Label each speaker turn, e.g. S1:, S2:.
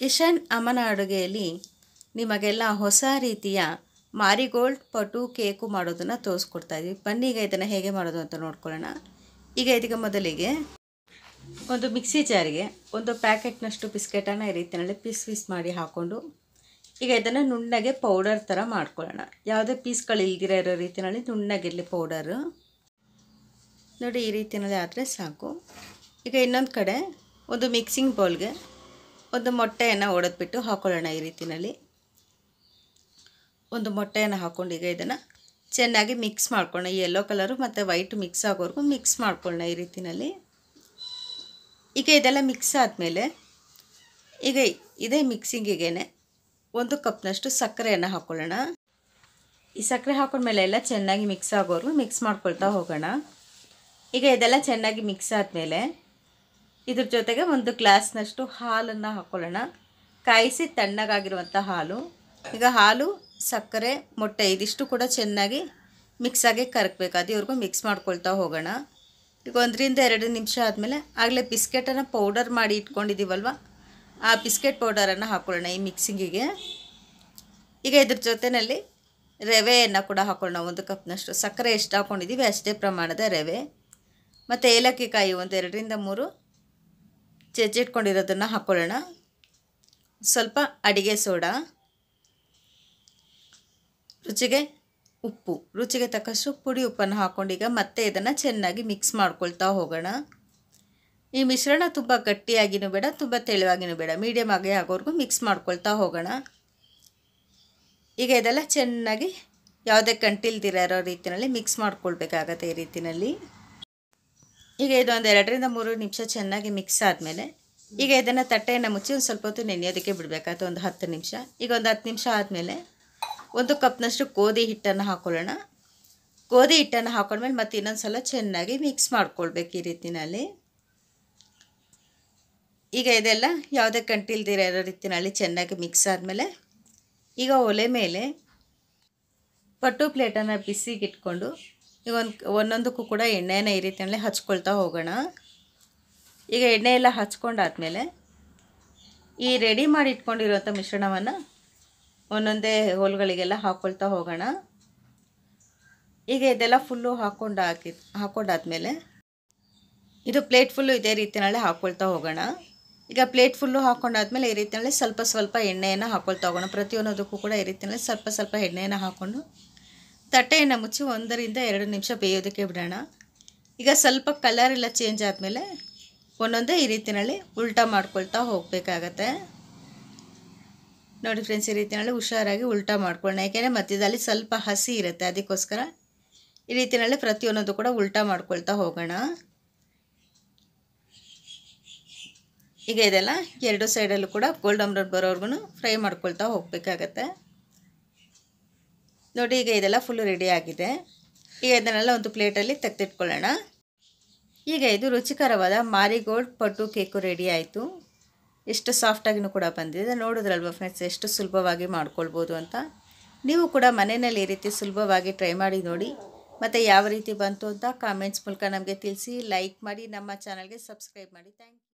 S1: ಕಿಶನ್ ಅಮ್ಮನ ಅಡುಗೆಯಲ್ಲಿ ನಿಮಗೆಲ್ಲ ಹೊಸ ರೀತಿಯ ಮಾರಿಗೋಲ್ಡ್ ಪಟು ಕೇಕು ಮಾಡೋದನ್ನು ತೋರಿಸ್ಕೊಡ್ತಾ ಇದ್ದೀವಿ ಬನ್ನಿ ಈಗ ಇದನ್ನು ಹೇಗೆ ಮಾಡೋದು ಅಂತ ನೋಡ್ಕೊಳ್ಳೋಣ ಈಗ ಇದೀಗ ಮೊದಲಿಗೆ ಒಂದು ಮಿಕ್ಸಿ ಜಾರಿಗೆ ಒಂದು ಪ್ಯಾಕೆಟ್ನಷ್ಟು ಬಿಸ್ಕೆಟನ್ನು ಈ ರೀತಿಯಲ್ಲಿ ಪೀಸ್ ಪೀಸ್ ಮಾಡಿ ಹಾಕ್ಕೊಂಡು ಈಗ ಇದನ್ನು ನುಣ್ಣಗೆ ಪೌಡರ್ ಥರ ಮಾಡ್ಕೊಳ್ಳೋಣ ಯಾವುದೇ ಪೀಸ್ಗಳು ಇಲ್ದಿರ ಇರೋ ರೀತಿಯಲ್ಲಿ ನುಣ್ಣಗಿರಲಿ ಪೌಡರು ನೋಡಿ ಈ ರೀತಿಯಲ್ಲಿ ಆದರೆ ಸಾಕು ಈಗ ಇನ್ನೊಂದು ಕಡೆ ಒಂದು ಮಿಕ್ಸಿಂಗ್ ಬೌಲ್ಗೆ ಒಂದು ಮೊಟ್ಟೆಯನ್ನು ಒಡೆದ್ಬಿಟ್ಟು ಹಾಕ್ಕೊಳ್ಳೋಣ ಈ ರೀತಿಯಲ್ಲಿ ಒಂದು ಮೊಟ್ಟೆಯನ್ನು ಹಾಕ್ಕೊಂಡು ಈಗ ಇದನ್ನು ಚೆನ್ನಾಗಿ ಮಿಕ್ಸ್ ಮಾಡ್ಕೊಳ್ಳೋಣ ಯೆಲ್ಲೋ ಕಲರು ಮತ್ತು ವೈಟ್ ಮಿಕ್ಸ್ ಆಗೋವರೆಗೂ ಮಿಕ್ಸ್ ಮಾಡ್ಕೊಳ್ಳೋಣ ಈ ರೀತಿಯಲ್ಲಿ ಈಗ ಇದೆಲ್ಲ ಮಿಕ್ಸ್ ಆದಮೇಲೆ ಈಗ ಇದೇ ಮಿಕ್ಸಿಂಗಿಗೆ ಒಂದು ಕಪ್ನಷ್ಟು ಸಕ್ಕರೆಯನ್ನು ಹಾಕ್ಕೊಳ್ಳೋಣ ಈ ಸಕ್ಕರೆ ಹಾಕೊಂಡ್ಮೇಲೆ ಎಲ್ಲ ಚೆನ್ನಾಗಿ ಮಿಕ್ಸ್ ಆಗೋರು ಮಿಕ್ಸ್ ಮಾಡ್ಕೊಳ್ತಾ ಹೋಗೋಣ ಈಗ ಇದೆಲ್ಲ ಚೆನ್ನಾಗಿ ಮಿಕ್ಸ್ ಆದಮೇಲೆ ಇದ್ರ ಜೊತೆಗೆ ಒಂದು ಗ್ಲಾಸ್ನಷ್ಟು ಹಾಲನ್ನು ಹಾಕ್ಕೊಳ್ಳೋಣ ಕಾಯಿಸಿ ತಣ್ಣಗಾಗಿರುವಂಥ ಹಾಲು ಈಗ ಹಾಲು ಸಕ್ಕರೆ ಮೊಟ್ಟೆ ಇದಿಷ್ಟು ಕೂಡ ಚೆನ್ನಾಗಿ ಮಿಕ್ಸಾಗಿ ಕರಕಬೇಕು ಅದಿವರೆಗೂ ಮಿಕ್ಸ್ ಮಾಡ್ಕೊಳ್ತಾ ಹೋಗೋಣ ಈಗ ಒಂದರಿಂದ ಎರಡು ನಿಮಿಷ ಆದಮೇಲೆ ಆಗಲೇ ಬಿಸ್ಕೆಟನ್ನು ಪೌಡರ್ ಮಾಡಿ ಇಟ್ಕೊಂಡಿದ್ದೀವಲ್ವ ಆ ಬಿಸ್ಕೆಟ್ ಪೌಡರನ್ನು ಹಾಕ್ಕೊಳ್ಳೋಣ ಈ ಮಿಕ್ಸಿಂಗಿಗೆ ಈಗ ಇದ್ರ ಜೊತೆಯಲ್ಲಿ ರವೆಯನ್ನು ಕೂಡ ಹಾಕ್ಕೊಳ್ಳೋಣ ಒಂದು ಕಪ್ನಷ್ಟು ಸಕ್ಕರೆ ಎಷ್ಟು ಹಾಕ್ಕೊಂಡಿದ್ದೀವಿ ಅಷ್ಟೇ ಪ್ರಮಾಣದ ರವೆ ಮತ್ತು ಏಲಕ್ಕಿ ಕಾಯಿ ಒಂದು ಎರಡರಿಂದ ಮೂರು ಜಜ್ಜಿಟ್ಕೊಂಡಿರೋದನ್ನು ಹಾಕ್ಕೊಳ್ಳೋಣ ಸ್ವಲ್ಪ ಅಡಿಗೆ ಸೋಡಾ ರುಚಿಗೆ ಉಪ್ಪು ರುಚಿಗೆ ತಕ್ಕಷ್ಟು ಪುಡಿ ಉಪ್ಪನ್ನು ಹಾಕ್ಕೊಂಡೀಗ ಈಗ ಮತ್ತೆ ಇದನ್ನು ಚೆನ್ನಾಗಿ ಮಿಕ್ಸ್ ಮಾಡ್ಕೊಳ್ತಾ ಹೋಗೋಣ ಈ ಮಿಶ್ರಣ ತುಂಬ ಗಟ್ಟಿಯಾಗಿನೂ ಬೇಡ ತುಂಬ ತೆಳುವಾಗಿನೂ ಬೇಡ ಮೀಡಿಯಮ್ ಆಗೇ ಆಗೋವರೆಗೂ ಮಿಕ್ಸ್ ಮಾಡ್ಕೊಳ್ತಾ ಹೋಗೋಣ ಈಗ ಇದೆಲ್ಲ ಚೆನ್ನಾಗಿ ಯಾವುದೇ ಕಂಟಿಲ್ದಿರೋ ರೀತಿಯಲ್ಲಿ ಮಿಕ್ಸ್ ಮಾಡ್ಕೊಳ್ಬೇಕಾಗತ್ತೆ ಈ ರೀತಿಯಲ್ಲಿ ಈಗ ಇದು ಒಂದು ಎರಡರಿಂದ ಮೂರು ನಿಮಿಷ ಚೆನ್ನಾಗಿ ಮಿಕ್ಸ್ ಆದಮೇಲೆ ಈಗ ಇದನ್ನು ತಟ್ಟೆಯನ್ನು ಮುಚ್ಚಿ ಒಂದು ಸ್ವಲ್ಪ ಹೊತ್ತು ನೆನೆಯೋದಕ್ಕೆ ಬಿಡಬೇಕಾಯ್ತು ಒಂದು ಹತ್ತು ನಿಮಿಷ ಈಗ ಒಂದು ಹತ್ತು ನಿಮಿಷ ಆದಮೇಲೆ ಒಂದು ಕಪ್ನಷ್ಟು ಗೋಧಿ ಹಿಟ್ಟನ್ನು ಹಾಕ್ಕೊಳ್ಳೋಣ ಗೋಧಿ ಹಿಟ್ಟನ್ನು ಹಾಕೊಂಡ್ಮೇಲೆ ಮತ್ತೆ ಇನ್ನೊಂದು ಸಲ ಚೆನ್ನಾಗಿ ಮಿಕ್ಸ್ ಮಾಡ್ಕೊಳ್ಬೇಕು ಈ ರೀತಿನಲ್ಲಿ ಈಗ ಇದೆಲ್ಲ ಯಾವುದೇ ಕಂಟಿಲ್ದಿರೋ ಇರೋ ರೀತಿಯಲ್ಲಿ ಚೆನ್ನಾಗಿ ಮಿಕ್ಸ್ ಆದಮೇಲೆ ಈಗ ಒಲೆ ಮೇಲೆ ಪಟ್ಟು ಪ್ಲೇಟನ್ನು ಬಿಸಿಗಿಟ್ಕೊಂಡು ಈಗ ಒಂದು ಒಂದೊಂದಕ್ಕೂ ಕೂಡ ಎಣ್ಣೆನ ಈ ರೀತಿಯಲ್ಲೇ ಹಚ್ಕೊಳ್ತಾ ಹೋಗೋಣ ಈಗ ಎಣ್ಣೆ ಎಲ್ಲ ಹಚ್ಕೊಂಡಾದಮೇಲೆ ಈ ರೆಡಿ ಮಾಡಿ ಇಟ್ಕೊಂಡಿರುವಂಥ ಮಿಶ್ರಣವನ್ನು ಒಂದೊಂದೇ ಹೋಲ್ಗಳಿಗೆಲ್ಲ ಹಾಕ್ಕೊಳ್ತಾ ಹೋಗೋಣ ಈಗ ಇದೆಲ್ಲ ಫುಲ್ಲು ಹಾಕ್ಕೊಂಡು ಹಾಕಿ ಹಾಕ್ಕೊಂಡಾದ್ಮೇಲೆ ಇದು ಪ್ಲೇಟ್ ಫುಲ್ಲು ಇದೇ ರೀತಿಯಲ್ಲೇ ಹಾಕ್ಕೊಳ್ತಾ ಹೋಗೋಣ ಈಗ ಪ್ಲೇಟ್ ಫುಲ್ಲು ಹಾಕ್ಕೊಂಡಾದ್ಮೇಲೆ ಈ ರೀತಿಯಲ್ಲೇ ಸ್ವಲ್ಪ ಸ್ವಲ್ಪ ಎಣ್ಣೆಯನ್ನು ಹಾಕ್ಕೊಳ್ತಾ ಹೋಗೋಣ ಪ್ರತಿಯೊಂದಕ್ಕೂ ಕೂಡ ಈ ರೀತಿಯಲ್ಲಿ ಸ್ವಲ್ಪ ಸ್ವಲ್ಪ ಎಣ್ಣೆಯನ್ನು ಹಾಕ್ಕೊಂಡು ತಟ್ಟೆಯನ್ನು ಮುಚ್ಚಿ ಒಂದರಿಂದ ಎರಡು ನಿಮಿಷ ಬೇಯೋದಕ್ಕೆ ಬಿಡೋಣ ಈಗ ಸ್ವಲ್ಪ ಕಲರ್ ಎಲ್ಲ ಚೇಂಜ್ ಆದಮೇಲೆ ಒಂದೊಂದೇ ಈ ರೀತಿಯಲ್ಲಿ ಉಲ್ಟಾ ಮಾಡ್ಕೊಳ್ತಾ ಹೋಗಬೇಕಾಗತ್ತೆ ನೋಡಿ ಫ್ರೆಂಡ್ಸ್ ಈ ರೀತಿಯಲ್ಲಿ ಹುಷಾರಾಗಿ ಉಲ್ಟಾ ಮಾಡ್ಕೊಳ್ಳೋಣ ಯಾಕೆಂದರೆ ಮಧ್ಯದಲ್ಲಿ ಸ್ವಲ್ಪ ಹಸಿ ಇರುತ್ತೆ ಅದಕ್ಕೋಸ್ಕರ ಈ ರೀತಿಯಲ್ಲಿ ಪ್ರತಿಯೊಂದೊಂದು ಕೂಡ ಉಲ್ಟಾ ಮಾಡ್ಕೊಳ್ತಾ ಹೋಗೋಣ ಈಗ ಇದೆಲ್ಲ ಎರಡು ಸೈಡಲ್ಲೂ ಕೂಡ ಗೋಲ್ಡ್ ಬ್ರೌನ್ ಬರೋವರೆಗೂ ಫ್ರೈ ಮಾಡ್ಕೊಳ್ತಾ ಹೋಗಬೇಕಾಗತ್ತೆ ನೋಡಿ ಈಗ ಇದೆಲ್ಲ ಫುಲ್ಲು ರೆಡಿ ಆಗಿದೆ ಈಗ ಇದನ್ನೆಲ್ಲ ಒಂದು ಪ್ಲೇಟಲ್ಲಿ ತೆಗೆದಿಟ್ಕೊಳ್ಳೋಣ ಈಗ ಇದು ರುಚಿಕರವಾದ ಮಾರಿಗೋಲ್ಡ್ ಪಟ್ಟು ಕೇಕು ರೆಡಿ ಆಯಿತು ಎಷ್ಟು ಸಾಫ್ಟಾಗಿನೂ ಕೂಡ ಬಂದಿದೆ ನೋಡಿದ್ರಲ್ವ ಫ್ರೆಂಡ್ಸ್ ಎಷ್ಟು ಸುಲಭವಾಗಿ ಮಾಡ್ಕೊಳ್ಬೋದು ಅಂತ ನೀವು ಕೂಡ ಮನೆಯಲ್ಲಿ ಈ ರೀತಿ ಸುಲಭವಾಗಿ ಟ್ರೈ ಮಾಡಿ ನೋಡಿ ಮತ್ತು ಯಾವ ರೀತಿ ಬಂತು ಅಂತ ಕಾಮೆಂಟ್ಸ್ ಮೂಲಕ ನಮಗೆ ತಿಳಿಸಿ ಲೈಕ್ ಮಾಡಿ ನಮ್ಮ ಚಾನಲ್ಗೆ ಸಬ್ಸ್ಕ್ರೈಬ್ ಮಾಡಿ ಥ್ಯಾಂಕ್ ಯು